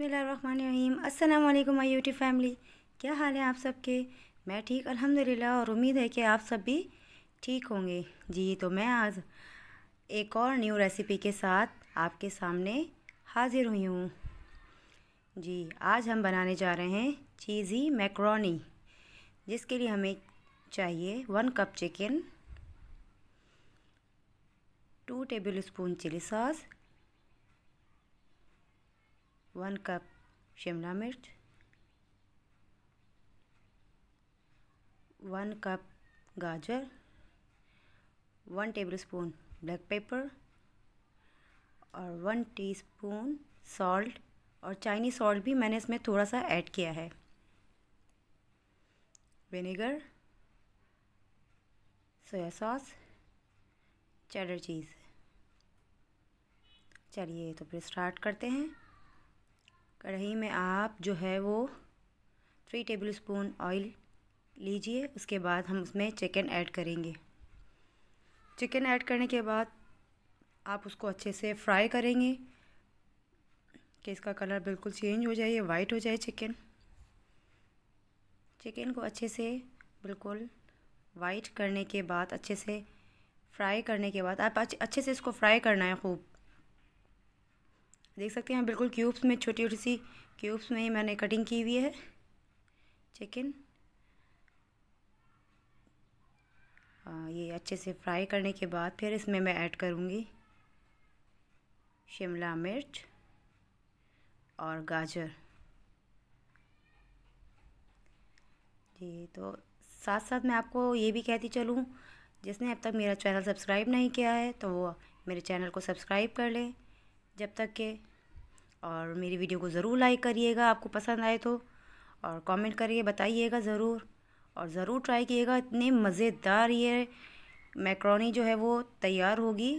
बसमिलीम अस्सलाम वालेकुम my YouTube family क्या हाल है आप सबके मैं ठीक अल्हम्दुलिल्लाह और उम्मीद है कि आप सब भी ठीक होंगे जी तो मैं आज एक और न्यू रेसिपी के साथ आपके सामने हाज़िर हुई हूँ जी आज हम बनाने जा रहे हैं चीज़ी मैक्रोनी जिसके लिए हमें चाहिए one cup chicken two tablespoon chilli sauce one cup शिमला मिर्च वन कप गाजर वन टेबलस्पून ब्लैक पेपर और वन टीस्पून सॉल्ट और चाइनीज़ सॉल्ट भी मैंने इसमें थोड़ा सा ऐड किया है vinegar soya sauce cheddar cheese चलिए तो फिर स्टार्ट करते हैं कढ़ाई में आप जो है वो थ्री टेबल स्पून ऑयल लीजिए उसके बाद हम उसमें चिकन ऐड करेंगे चिकन ऐड करने के बाद आप उसको अच्छे से फ्राई करेंगे कि इसका कलर बिल्कुल चेंज हो जाए वाइट हो जाए चिकन चिकन को अच्छे से बिल्कुल वाइट करने के बाद अच्छे से फ्राई करने के बाद आप अच्छे से इसको फ्राई करना है खूब देख सकते हैं बिल्कुल क्यूब्स में छोटी छोटी सी क्यूब्स में ही मैंने कटिंग की हुई है चिकन हाँ, ये अच्छे से फ्राई करने के बाद फिर इसमें मैं ऐड करूँगी शिमला मिर्च और गाजर जी तो साथ साथ मैं आपको ये भी कहती चलूँ जिसने अब तक मेरा चैनल सब्सक्राइब नहीं किया है तो वो मेरे चैनल को सब्सक्राइब कर लें जब तक के और मेरी वीडियो को ज़रूर लाइक करिएगा आपको पसंद आए तो और कमेंट करके बताइएगा ज़रूर और ज़रूर ट्राई किएगा इतने मज़ेदार ये मैक्रोनी जो है वो तैयार होगी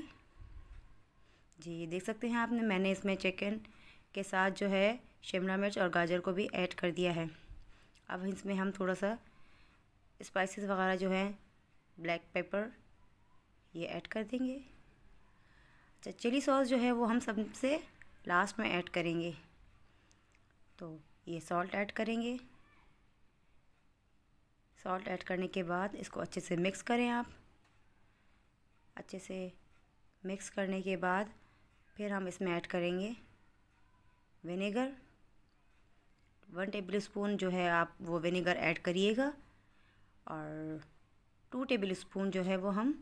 जी ये देख सकते हैं आपने मैंने इसमें चिकन के साथ जो है शिमला मिर्च और गाजर को भी ऐड कर दिया है अब इसमें हम थोड़ा सा स्पाइसेस वगैरह जो हैं ब्लैक पेपर ये ऐड कर देंगे अच्छा चिली सॉस जो है वो हम सबसे लास्ट में ऐड करेंगे तो ये सॉल्ट ऐड करेंगे सॉल्ट ऐड करने के बाद इसको अच्छे से मिक्स करें आप अच्छे से मिक्स करने के बाद फिर हम इसमें ऐड करेंगे विनेगर वन टेबल स्पून जो है आप वो विनेगर ऐड करिएगा और टू टेबल स्पून जो है वो हम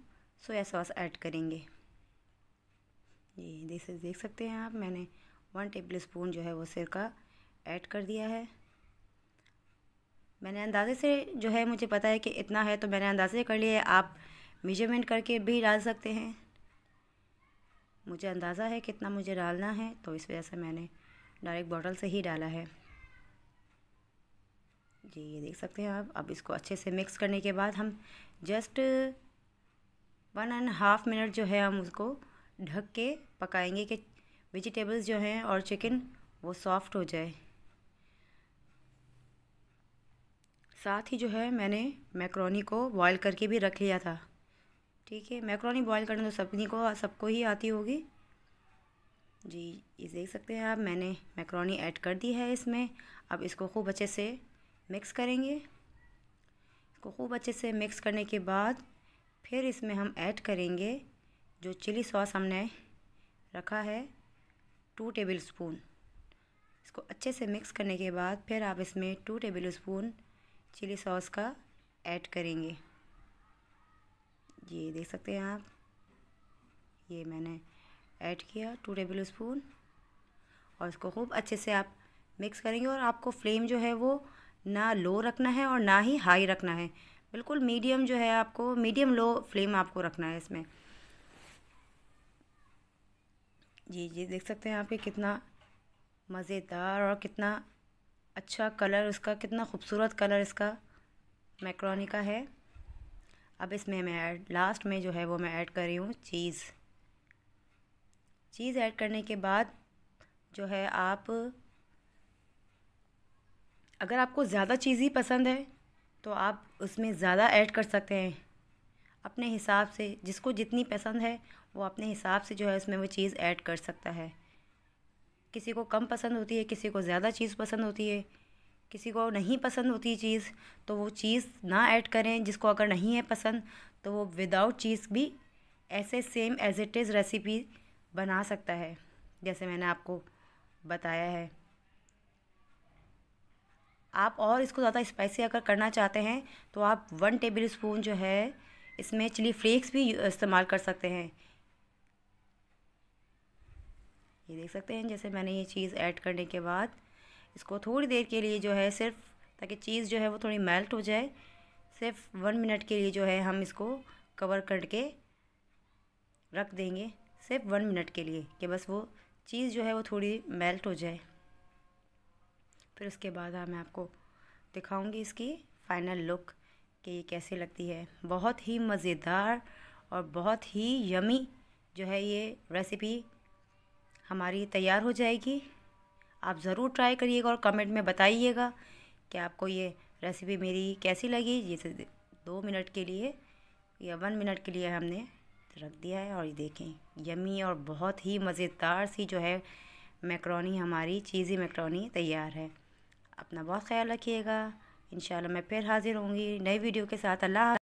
सोया सॉस ऐड करेंगे ये देख देख सकते हैं आप मैंने वन टेबल स्पून जो है वो सिरका ऐड कर दिया है मैंने अंदाज़े से जो है मुझे पता है कि इतना है तो मैंने अंदाज़े कर लिया है आप मेजरमेंट करके भी डाल सकते हैं मुझे अंदाज़ा है कितना मुझे डालना है तो इस वजह से मैंने डायरेक्ट बॉटल से ही डाला है जी ये देख सकते हैं आप अब इसको अच्छे से मिक्स करने के बाद हम just one and half minute जो है हम उसको ढक के पकाएंगे कि वेजिटेबल्स जो हैं और चिकन वो सॉफ्ट हो जाए साथ ही जो है मैंने मैक्रोनी को बॉईल करके भी रख लिया था ठीक है मैक्रोनी बॉईल करना तो सबनी को सबको ही आती होगी जी ये देख सकते हैं आप मैंने मैक्रोनी ऐड कर दी है इसमें अब इसको खूब अच्छे से मिक्स करेंगे इसको खूब अच्छे से मिक्स करने के बाद फिर इसमें हम ऐड करेंगे जो चिली सॉस हमने रखा है टू टेबल स्पून इसको अच्छे से मिक्स करने के बाद फिर आप इसमें two tablespoon chilli sauce का ऐड करेंगे ये देख सकते हैं आप ये मैंने ऐड किया टू टेबल स्पून और इसको खूब अच्छे से आप मिक्स करेंगे और आपको फ्लेम जो है वो ना लो रखना है और ना ही हाई रखना है बिल्कुल मीडियम जो है आपको मीडियम लो फ्लेम आपको रखना है इसमें जी जी देख सकते हैं यहाँ पे कितना मज़ेदार और कितना अच्छा कलर उसका कितना खूबसूरत कलर इसका मैक्रोनी का है अब इसमें मैं ऐड लास्ट में जो है वो मैं ऐड कर रही हूँ चीज़ चीज़ ऐड करने के बाद जो है आप अगर आपको ज़्यादा चीज़ ही पसंद है तो आप उसमें ज़्यादा ऐड कर सकते हैं अपने हिसाब से जिसको जितनी पसंद है वो अपने हिसाब से जो है उसमें वो चीज़ ऐड कर सकता है किसी को कम पसंद होती है किसी को ज़्यादा चीज़ पसंद होती है किसी को नहीं पसंद होती चीज़ तो वो चीज़ ना ऐड करें जिसको अगर नहीं है पसंद तो वो विदाउट चीज़ भी ऐसे same as it is recipe बना सकता है जैसे मैंने आपको बताया है आप और इसको ज़्यादा स्पाइसी अगर करना चाहते हैं तो आप वन टेबल स्पून जो है इसमें चिली फ्लेक्स भी इस्तेमाल कर सकते हैं ये देख सकते हैं जैसे मैंने ये चीज़ ऐड करने के बाद इसको थोड़ी देर के लिए जो है सिर्फ ताकि चीज़ जो है वो थोड़ी मेल्ट हो जाए सिर्फ वन मिनट के लिए जो है हम इसको कवर करके रख देंगे सिर्फ वन मिनट के लिए कि बस वो चीज़ जो है वो थोड़ी मेल्ट हो जाए फिर उसके बाद हाँ मैं आपको दिखाऊंगी इसकी फ़ाइनल लुक कि ये कैसे लगती है बहुत ही मज़ेदार और बहुत ही यमी जो है ये रेसिपी हमारी तैयार हो जाएगी आप ज़रूर ट्राई करिएगा और कमेंट में बताइएगा कि आपको ये रेसिपी मेरी कैसी लगी जैसे दो मिनट के लिए या वन मिनट के लिए हमने रख दिया है और ये देखें यमी और बहुत ही मज़ेदार सी जो है मैक्रोनी हमारी चीज़ी मैक्रोनी तैयार है अपना बहुत ख्याल रखिएगा इन मैं फिर हाज़िर होंगी नई वीडियो के साथ अल्लाह